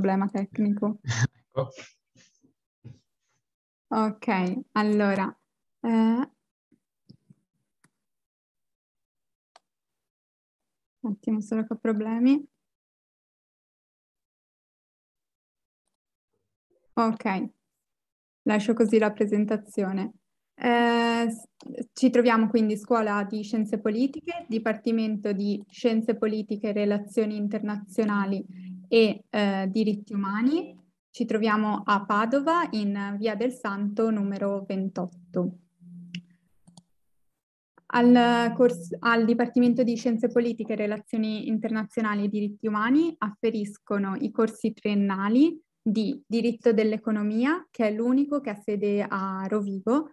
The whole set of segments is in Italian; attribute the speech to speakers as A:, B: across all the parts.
A: problema tecnico. Ok, allora. Eh... Un attimo solo che ho problemi. Ok, lascio così la presentazione. Eh, ci troviamo quindi scuola di scienze politiche, dipartimento di scienze politiche e relazioni internazionali e eh, diritti umani. Ci troviamo a Padova in eh, via del Santo numero 28. Al, corso, al, Dipartimento di Scienze Politiche, Relazioni Internazionali e Diritti Umani afferiscono i corsi triennali di Diritto dell'Economia, che è l'unico che ha sede a Rovigo,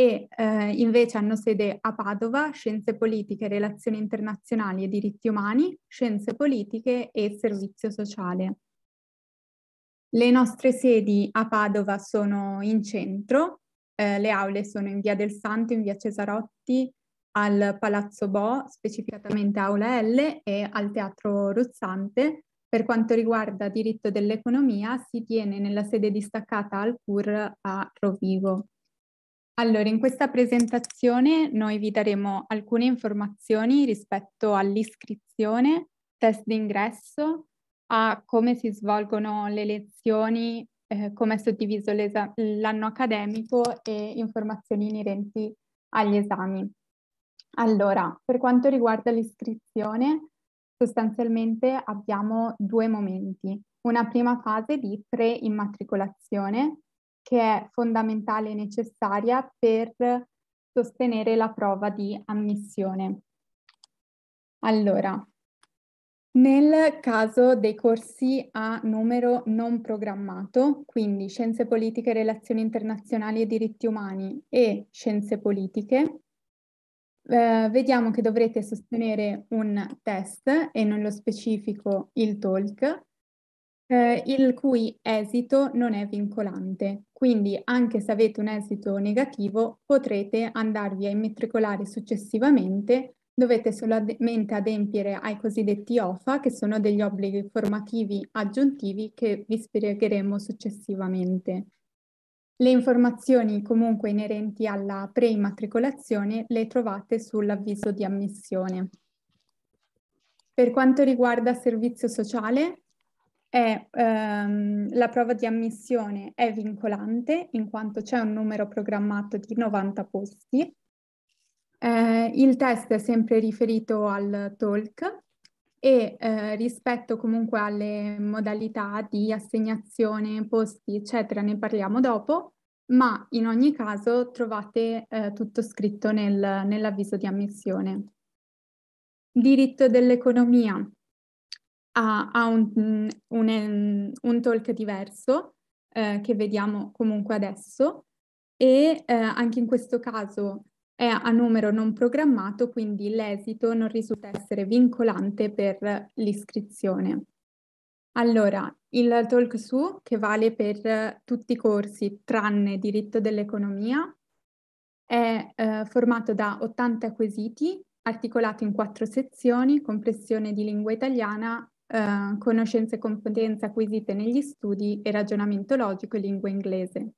A: e eh, invece hanno sede a Padova Scienze Politiche, Relazioni Internazionali e Diritti Umani, Scienze Politiche e Servizio Sociale. Le nostre sedi a Padova sono in centro, eh, le aule sono in via del Santo, in via Cesarotti, al Palazzo Bo, specificatamente aula L, e al Teatro Ruzzante. Per quanto riguarda diritto dell'economia, si tiene nella sede distaccata al CUR a Rovigo. Allora, in questa presentazione noi vi daremo alcune informazioni rispetto all'iscrizione, test d'ingresso, a come si svolgono le lezioni, eh, come è suddiviso l'anno accademico e informazioni inerenti agli esami. Allora, per quanto riguarda l'iscrizione, sostanzialmente abbiamo due momenti. Una prima fase di pre-immatricolazione, che è fondamentale e necessaria per sostenere la prova di ammissione. Allora, nel caso dei corsi a numero non programmato, quindi scienze politiche, relazioni internazionali e diritti umani e scienze politiche, eh, vediamo che dovrete sostenere un test e nello specifico il talk, eh, il cui esito non è vincolante quindi anche se avete un esito negativo potrete andarvi a immatricolare successivamente, dovete solamente adempiere ai cosiddetti OFA, che sono degli obblighi formativi aggiuntivi che vi spiegheremo successivamente. Le informazioni comunque inerenti alla preimmatricolazione le trovate sull'avviso di ammissione. Per quanto riguarda servizio sociale, è, ehm, la prova di ammissione è vincolante in quanto c'è un numero programmato di 90 posti. Eh, il test è sempre riferito al talk e eh, rispetto comunque alle modalità di assegnazione, posti, eccetera, ne parliamo dopo, ma in ogni caso trovate eh, tutto scritto nel, nell'avviso di ammissione. Diritto dell'economia ha, ha un, un, un, talk diverso eh, che vediamo comunque adesso e eh, anche in questo caso è a numero non programmato, quindi l'esito non risulta essere vincolante per l'iscrizione. Allora, il talk su che vale per tutti i corsi tranne diritto dell'economia è eh, formato da 80 quesiti articolato in quattro sezioni, compressione di lingua italiana, eh, conoscenze e competenze acquisite negli studi e ragionamento logico e lingua inglese.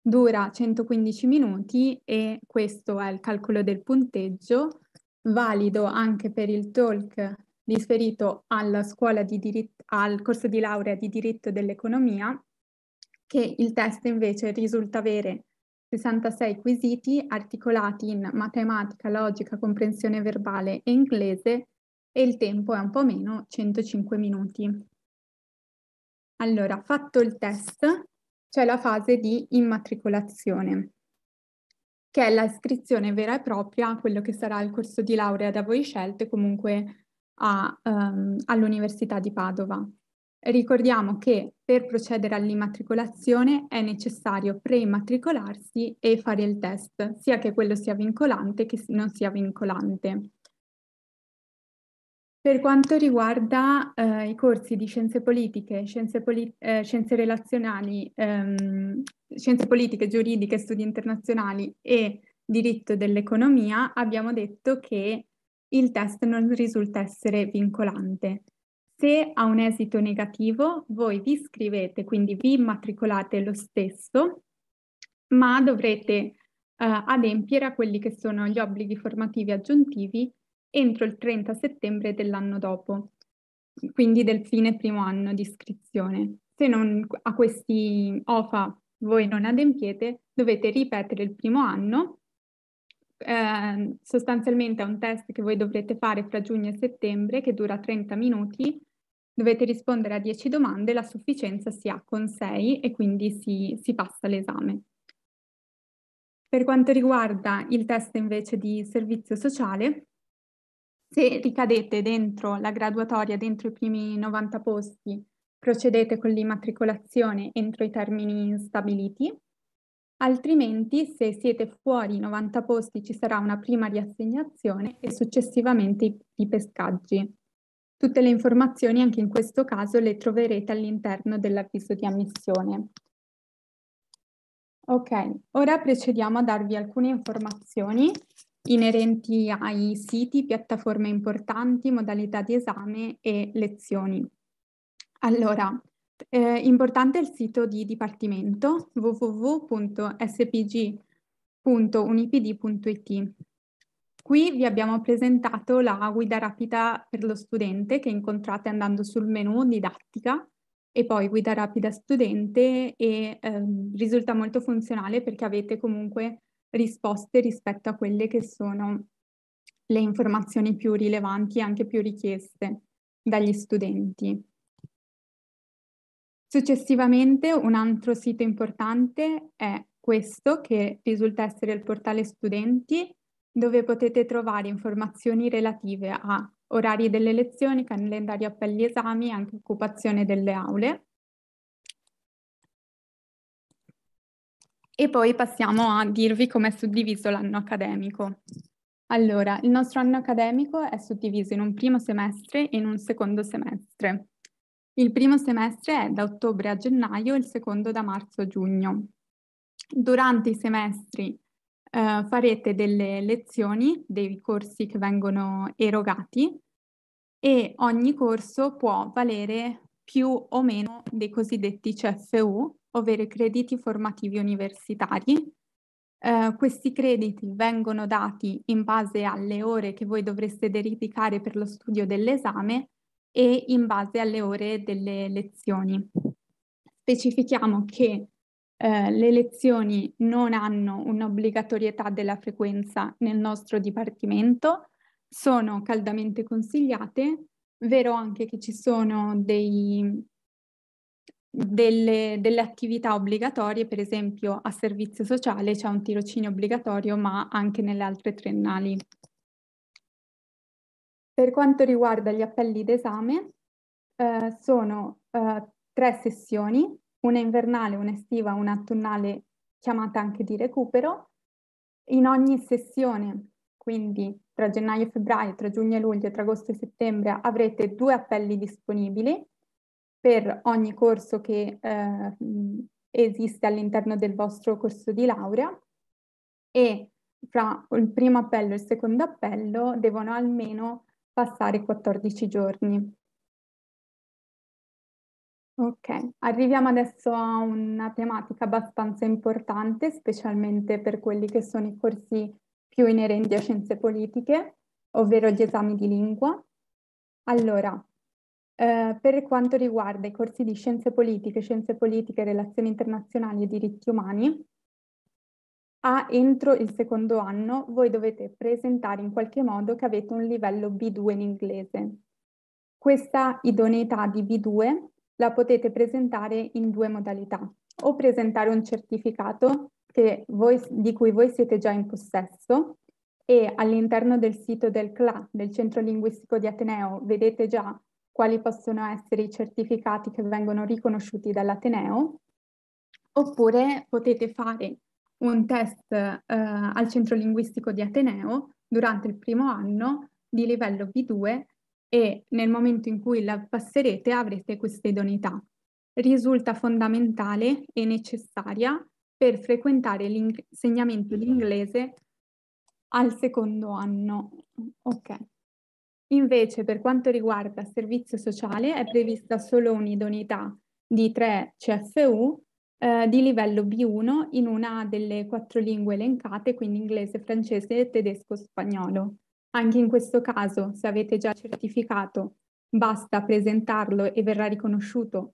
A: Dura 115 minuti e questo è il calcolo del punteggio, valido anche per il talk riferito alla scuola di diritto, al corso di laurea di diritto dell'economia, che il test invece risulta avere 66 quesiti articolati in matematica, logica, comprensione verbale e inglese e il tempo è un po' meno, 105 minuti. Allora, fatto il test, c'è la fase di immatricolazione, che è la iscrizione vera e propria a quello che sarà il corso di laurea da voi scelto comunque a, um, all'Università di Padova. Ricordiamo che per procedere all'immatricolazione è necessario preimmatricolarsi e fare il test, sia che quello sia vincolante che non sia vincolante. Per quanto riguarda eh, i corsi di scienze politiche, scienze, polit eh, scienze relazionali, ehm, scienze politiche, giuridiche, studi internazionali e diritto dell'economia, abbiamo detto che il test non risulta essere vincolante. Se ha un esito negativo, voi vi iscrivete, quindi vi immatricolate lo stesso, ma dovrete eh, adempiere a quelli che sono gli obblighi formativi aggiuntivi entro il 30 settembre dell'anno dopo, quindi del fine primo anno di iscrizione. Se non a questi OFA voi non adempiete, dovete ripetere il primo anno. Eh, sostanzialmente è un test che voi dovrete fare fra giugno e settembre che dura 30 minuti. Dovete rispondere a 10 domande, la sufficienza si ha con 6 e quindi si, si passa l'esame. Per quanto riguarda il test invece di servizio sociale, se ricadete dentro la graduatoria, dentro i primi 90 posti, procedete con l'immatricolazione entro i termini stabiliti, altrimenti se siete fuori i 90 posti ci sarà una prima riassegnazione e successivamente i pescaggi. Tutte le informazioni anche in questo caso le troverete all'interno dell'avviso di ammissione. Ok, ora procediamo a darvi alcune informazioni inerenti ai siti, piattaforme importanti, modalità di esame e lezioni. Allora, eh, importante è il sito di dipartimento www.spg.unipd.it. Qui vi abbiamo presentato la guida rapida per lo studente che incontrate andando sul menu didattica e poi guida rapida studente e ehm, risulta molto funzionale perché avete comunque risposte rispetto a quelle che sono le informazioni più rilevanti e anche più richieste dagli studenti. Successivamente un altro sito importante è questo che risulta essere il portale studenti dove potete trovare informazioni relative a orari delle lezioni, calendario appelli esami, e anche occupazione delle aule. E poi passiamo a dirvi come è suddiviso l'anno accademico. Allora, il nostro anno accademico è suddiviso in un primo semestre e in un secondo semestre. Il primo semestre è da ottobre a gennaio, il secondo da marzo a giugno. Durante i semestri eh, farete delle lezioni, dei corsi che vengono erogati e ogni corso può valere più o meno dei cosiddetti CFU, ovvero i crediti formativi universitari. Eh, questi crediti vengono dati in base alle ore che voi dovreste dedicare per lo studio dell'esame e in base alle ore delle lezioni. Specifichiamo che eh, le lezioni non hanno un'obbligatorietà della frequenza nel nostro dipartimento, sono caldamente consigliate, vero anche che ci sono dei delle, delle, attività obbligatorie, per esempio a servizio sociale c'è un tirocinio obbligatorio, ma anche nelle altre triennali. Per quanto riguarda gli appelli d'esame, eh, sono eh, tre sessioni, una invernale, una estiva, una autunnale chiamata anche di recupero. In ogni sessione, quindi tra gennaio e febbraio, tra giugno e luglio, tra agosto e settembre, avrete due appelli disponibili per ogni corso che eh, esiste all'interno del vostro corso di laurea e fra il primo appello e il secondo appello devono almeno passare 14 giorni. Ok, arriviamo adesso a una tematica abbastanza importante, specialmente per quelli che sono i corsi più inerenti a scienze politiche, ovvero gli esami di lingua. Allora, eh, per quanto riguarda i corsi di scienze politiche, scienze politiche, relazioni internazionali e diritti umani, a entro il secondo anno voi dovete presentare in qualche modo che avete un livello B2 in inglese. Questa idoneità di B2 la potete presentare in due modalità, o presentare un certificato voi, di cui voi siete già in possesso e all'interno del sito del CLA, del Centro Linguistico di Ateneo, vedete già quali possono essere i certificati che vengono riconosciuti dall'Ateneo, oppure potete fare un test eh, al centro linguistico di Ateneo durante il primo anno di livello B2 e nel momento in cui la passerete avrete questa idoneità. Risulta fondamentale e necessaria per frequentare l'insegnamento di inglese al secondo anno. Okay. Invece per quanto riguarda servizio sociale è prevista solo un'idoneità di 3 CFU eh, di livello B1 in una delle quattro lingue elencate, quindi inglese, francese, tedesco, spagnolo. Anche in questo caso, se avete già certificato, basta presentarlo e verrà riconosciuto,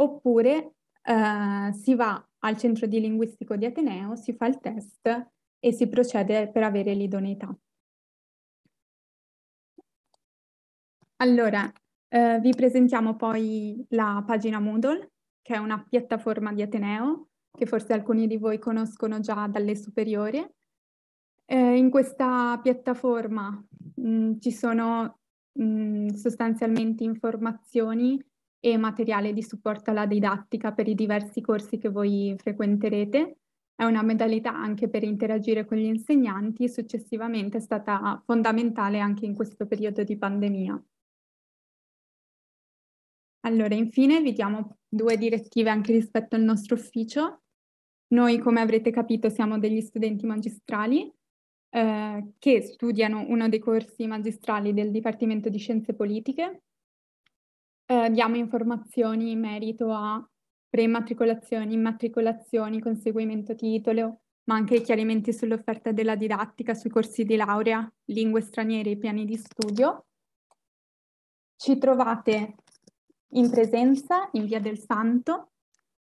A: oppure eh, si va al centro di linguistico di Ateneo, si fa il test e si procede per avere l'idoneità. Allora, eh, vi presentiamo poi la pagina Moodle, che è una piattaforma di Ateneo, che forse alcuni di voi conoscono già dalle superiori. Eh, in questa piattaforma mh, mm, ci sono mh, mm, sostanzialmente informazioni e materiale di supporto alla didattica per i diversi corsi che voi frequenterete. È una modalità anche per interagire con gli insegnanti e successivamente è stata fondamentale anche in questo periodo di pandemia. Allora, infine vi diamo due direttive anche rispetto al nostro ufficio. Noi, come avrete capito, siamo degli studenti magistrali eh, che studiano uno dei corsi magistrali del Dipartimento di Scienze Politiche. Eh, diamo informazioni in merito a prematricolazioni, immatricolazioni, conseguimento titolo, ma anche chiarimenti sull'offerta della didattica, sui corsi di laurea, lingue straniere e piani di studio. Ci trovate in presenza in via del Santo,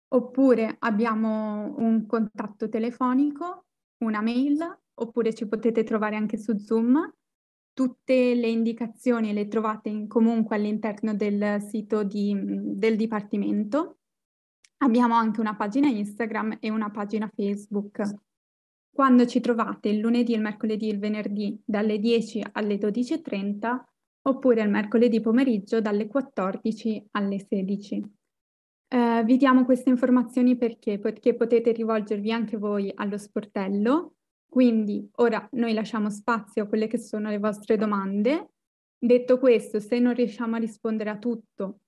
A: oppure abbiamo un contatto telefonico, una mail, oppure ci potete trovare anche su Zoom. Tutte le indicazioni le trovate in, comunque all'interno del sito di, del Dipartimento. Abbiamo anche una pagina Instagram e una pagina Facebook. Quando ci trovate il lunedì, il mercoledì e il venerdì dalle 10 alle 12.30 oppure il mercoledì pomeriggio dalle 14 alle 16. Eh, vi diamo queste informazioni perché? Perché potete rivolgervi anche voi allo sportello, quindi ora noi lasciamo spazio a quelle che sono le vostre domande. Detto questo, se non riusciamo a rispondere a tutto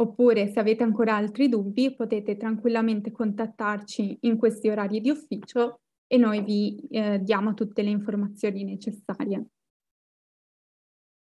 A: oppure se avete ancora altri dubbi potete tranquillamente contattarci in questi orari di ufficio e noi vi eh, diamo tutte le informazioni necessarie.